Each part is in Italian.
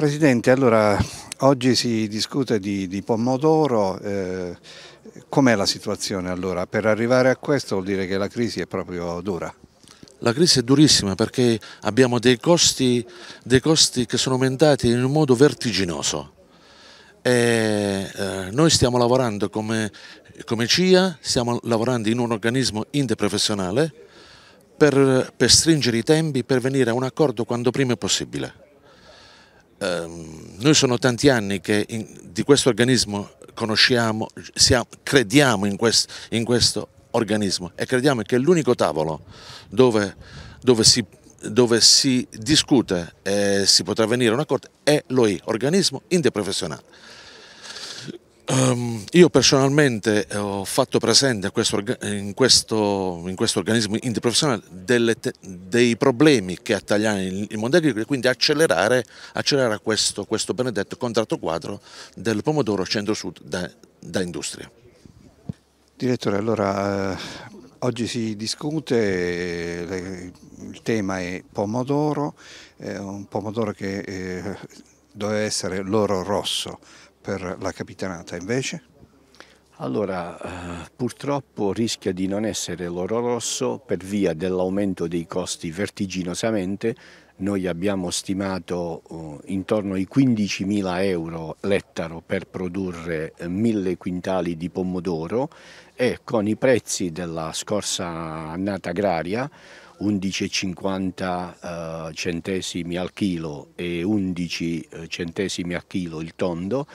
Presidente, allora oggi si discute di, di pomodoro, eh, com'è la situazione allora? Per arrivare a questo vuol dire che la crisi è proprio dura? La crisi è durissima perché abbiamo dei costi, dei costi che sono aumentati in un modo vertiginoso. E, eh, noi stiamo lavorando come, come, CIA, stiamo lavorando in un organismo interprofessionale per, per stringere i tempi, per venire a un accordo quanto prima possibile. Ehm, noi sono tanti anni che in, di questo organismo conosciamo, siamo, crediamo in, quest, in, questo organismo e crediamo che è l'unico tavolo dove, dove si dove si discute e si potrà venire a una corte è l'OI, organismo interprofessionale. Um, io personalmente eh, ho fatto presente questo, in, questo, in, questo, organismo interprofessionale delle, dei problemi che attagliano il, il mondo agricolo e quindi accelerare, accelerare questo, questo, benedetto contratto quadro del pomodoro centro-sud da, da industria. Direttore, allora eh, Oggi si discute, eh, il tema è pomodoro, un pomodoro che doveva essere l'oro rosso, per la capitanata invece? Allora, eh, purtroppo rischia di non essere l'oro rosso per via dell'aumento dei costi vertiginosamente. Noi abbiamo stimato eh, intorno ai 15.000 euro l'ettaro per produrre eh, mille quintali di pomodoro e con i prezzi della scorsa annata agraria 11,50 eh, centesimi al chilo e 11 eh, centesimi al chilo il tondo,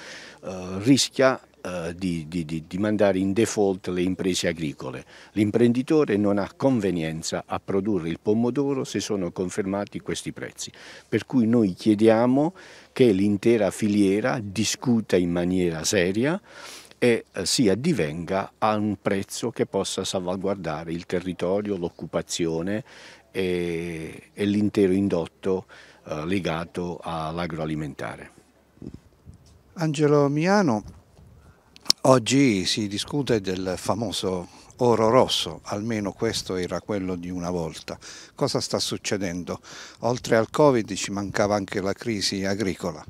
eh, rischia eh, di, di, di, mandare in default le imprese agricole. L'imprenditore non ha convenienza a produrre il pomodoro se sono confermati questi prezzi. Per cui noi chiediamo che l'intera filiera discuta in maniera seria e eh, si addivenga a un prezzo che possa salvaguardare il territorio, l'occupazione e, e l'intero indotto eh, legato all'agroalimentare. Angelo Miano, oggi si discute del famoso oro rosso, almeno questo era quello di una volta. Cosa sta succedendo? Oltre al Covid ci mancava anche la crisi agricola.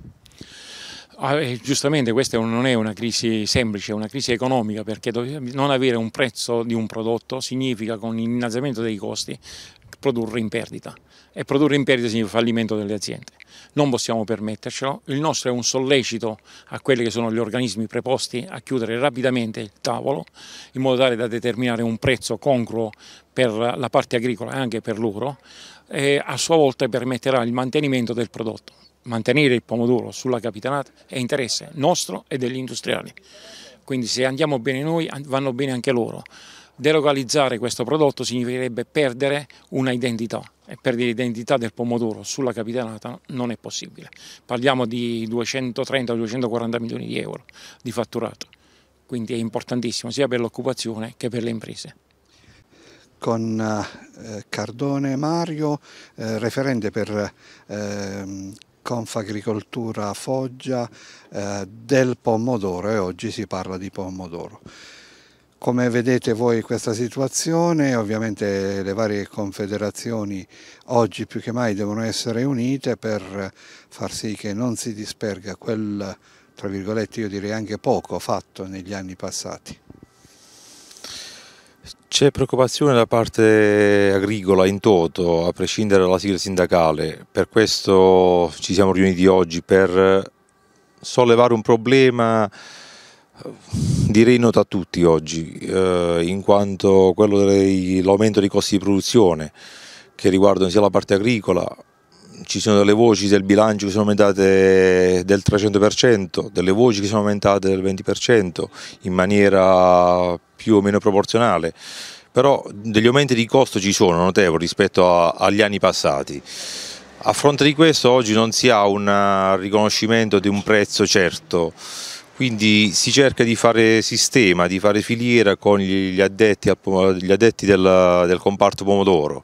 Ah, eh, giustamente questa non è una crisi semplice, è una crisi economica perché non avere un prezzo di un prodotto significa con l'innalzamento dei costi produrre in perdita e produrre in perdita significa fallimento delle aziende. Non possiamo permettercelo, il nostro è un sollecito a quelli che sono gli organismi preposti a chiudere rapidamente il tavolo in modo tale da determinare un prezzo congruo per la parte agricola e anche per loro e a sua volta permetterà il mantenimento del prodotto mantenere il pomodoro sulla capitanata è interesse nostro e degli industriali. Quindi se andiamo bene noi vanno bene anche loro. Delocalizzare questo prodotto significherebbe perdere una identità e perdere l'identità del pomodoro sulla capitanata non è possibile. Parliamo di 230-240 milioni di euro di fatturato, quindi è importantissimo sia per l'occupazione che per le imprese con eh, Cardone Mario, eh, referente per eh, Confagricoltura Foggia eh, del pomodoro e oggi si parla di pomodoro. Come vedete voi questa situazione, ovviamente le varie confederazioni oggi più che mai devono essere unite per far sì che non si disperga quel, tra virgolette io direi anche poco fatto negli anni passati. C'è preoccupazione da parte agricola in toto, a prescindere dalla sigla sindacale, per questo ci siamo riuniti oggi per sollevare un problema eh, direi noto a tutti oggi, eh, in quanto quello dell'aumento dei costi di produzione che riguardano sia la parte agricola ci sono delle voci del bilancio che sono aumentate del 300%, delle voci che sono aumentate del 20% in maniera più o meno proporzionale, però degli aumenti di costo ci sono notevoli rispetto a, agli anni passati. A fronte di questo oggi non si ha un riconoscimento di un prezzo certo, quindi si cerca di fare sistema, di fare filiera con gli addetti, gli addetti del, del comparto pomodoro.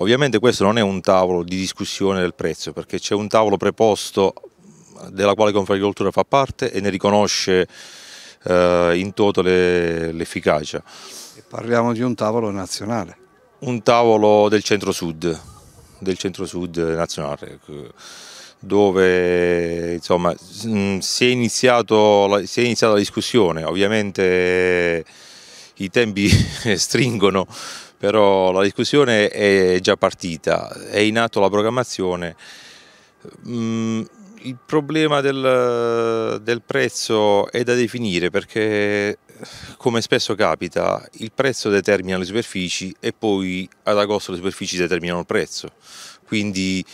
Ovviamente questo non è un tavolo di discussione del prezzo perché c'è un tavolo preposto della quale Confagricoltura fa parte e ne riconosce eh, in toto l'efficacia. Le, parliamo di un tavolo nazionale. Un tavolo del centro-sud, del centro-sud nazionale dove insomma, mm, si, è iniziato, si è iniziata la discussione, ovviamente i tempi stringono però la discussione è già partita, è in atto la programmazione. Mm, il problema del, del prezzo è da definire perché come spesso capita il prezzo determina le superfici e poi ad agosto le superfici determinano il prezzo, quindi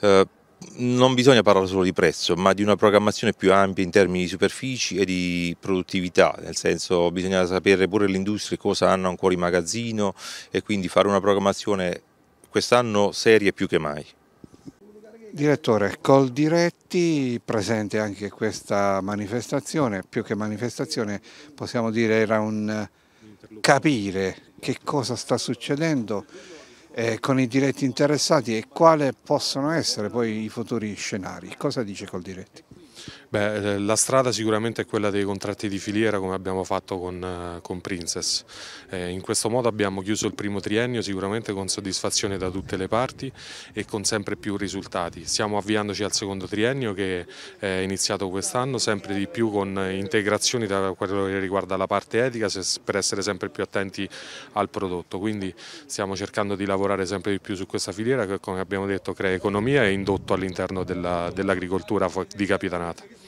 eh, non bisogna parlare solo di prezzo, ma di una programmazione più ampia in termini di superfici e di produttività, nel senso bisogna sapere pure le industrie cosa hanno ancora in magazzino e quindi fare una programmazione quest'anno seria più che mai. Direttore, Col Diretti presente anche questa manifestazione, più che manifestazione possiamo dire era un capire che cosa sta succedendo eh, con i diretti interessati e quale possono essere poi i futuri scenari. Cosa dice Coldiretti? Beh, eh, la strada sicuramente è quella dei contratti di filiera come abbiamo fatto con, eh, con Princess. Eh, in questo modo abbiamo chiuso il primo triennio sicuramente con soddisfazione da tutte le parti e con sempre più risultati. Stiamo avviandoci al secondo triennio che eh, è iniziato quest'anno sempre di più con integrazioni da quello che riguarda la parte etica per essere sempre più attenti al prodotto. Quindi stiamo cercando di lavorare sempre di più su questa filiera che come abbiamo detto crea economia e indotto all'interno dell'agricoltura dell di Capitanata.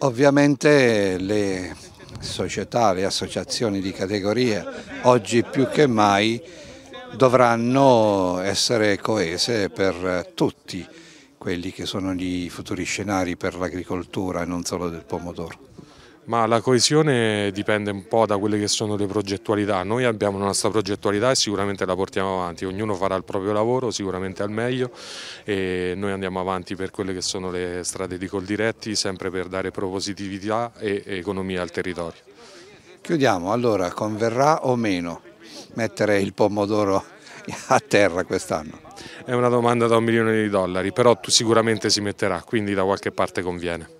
Ovviamente le società, le associazioni di categoria oggi più che mai dovranno essere coese per tutti quelli che sono i futuri scenari per l'agricoltura e non solo del pomodoro. Ma la coesione dipende un po' da quelle che sono le progettualità, noi abbiamo la nostra progettualità e sicuramente la portiamo avanti, ognuno farà il proprio lavoro sicuramente al meglio e noi andiamo avanti per quelle che sono le strade di Coldiretti, sempre per dare propositività e economia al territorio. Chiudiamo, allora converrà o meno mettere il pomodoro a terra quest'anno? È una domanda da un milione di dollari, però sicuramente si metterà, quindi da qualche parte conviene.